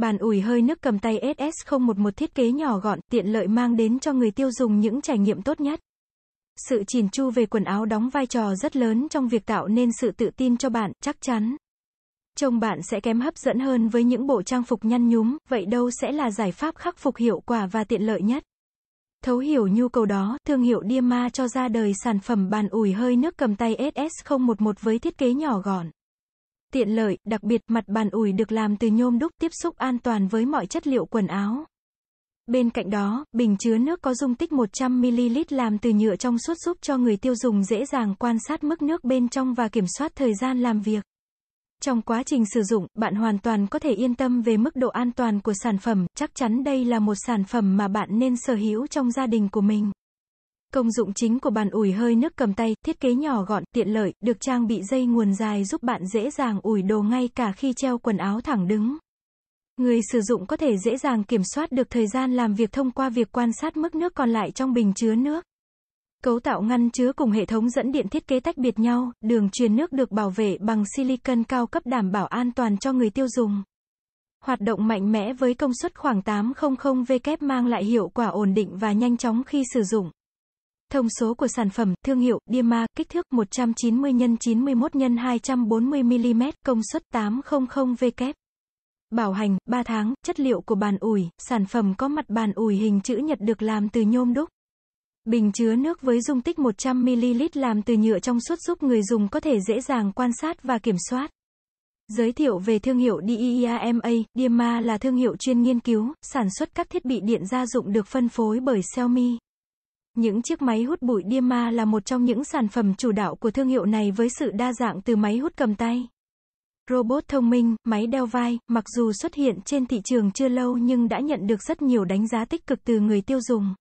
Bàn ủi hơi nước cầm tay SS011 thiết kế nhỏ gọn, tiện lợi mang đến cho người tiêu dùng những trải nghiệm tốt nhất. Sự chỉn chu về quần áo đóng vai trò rất lớn trong việc tạo nên sự tự tin cho bạn, chắc chắn. Trông bạn sẽ kém hấp dẫn hơn với những bộ trang phục nhăn nhúm, vậy đâu sẽ là giải pháp khắc phục hiệu quả và tiện lợi nhất? Thấu hiểu nhu cầu đó, thương hiệu Diema cho ra đời sản phẩm bàn ủi hơi nước cầm tay SS011 với thiết kế nhỏ gọn tiện lợi, đặc biệt mặt bàn ủi được làm từ nhôm đúc tiếp xúc an toàn với mọi chất liệu quần áo. Bên cạnh đó, bình chứa nước có dung tích 100ml làm từ nhựa trong suốt giúp cho người tiêu dùng dễ dàng quan sát mức nước bên trong và kiểm soát thời gian làm việc. Trong quá trình sử dụng, bạn hoàn toàn có thể yên tâm về mức độ an toàn của sản phẩm, chắc chắn đây là một sản phẩm mà bạn nên sở hữu trong gia đình của mình. Công dụng chính của bàn ủi hơi nước cầm tay, thiết kế nhỏ gọn, tiện lợi, được trang bị dây nguồn dài giúp bạn dễ dàng ủi đồ ngay cả khi treo quần áo thẳng đứng. Người sử dụng có thể dễ dàng kiểm soát được thời gian làm việc thông qua việc quan sát mức nước còn lại trong bình chứa nước. Cấu tạo ngăn chứa cùng hệ thống dẫn điện thiết kế tách biệt nhau, đường truyền nước được bảo vệ bằng silicon cao cấp đảm bảo an toàn cho người tiêu dùng. Hoạt động mạnh mẽ với công suất khoảng 800 W e mang lại hiệu quả ổn định và nhanh chóng khi sử dụng. Thông số của sản phẩm, thương hiệu, Diema, kích thước 190 x 91 x 240 mm, công suất 800W. Bảo hành, 3 tháng, chất liệu của bàn ủi, sản phẩm có mặt bàn ủi hình chữ nhật được làm từ nhôm đúc. Bình chứa nước với dung tích 100ml làm từ nhựa trong suốt giúp người dùng có thể dễ dàng quan sát và kiểm soát. Giới thiệu về thương hiệu DIEMA, e e Diema là thương hiệu chuyên nghiên cứu, sản xuất các thiết bị điện gia dụng được phân phối bởi Xiaomi. Những chiếc máy hút bụi Diema là một trong những sản phẩm chủ đạo của thương hiệu này với sự đa dạng từ máy hút cầm tay. Robot thông minh, máy đeo vai, mặc dù xuất hiện trên thị trường chưa lâu nhưng đã nhận được rất nhiều đánh giá tích cực từ người tiêu dùng.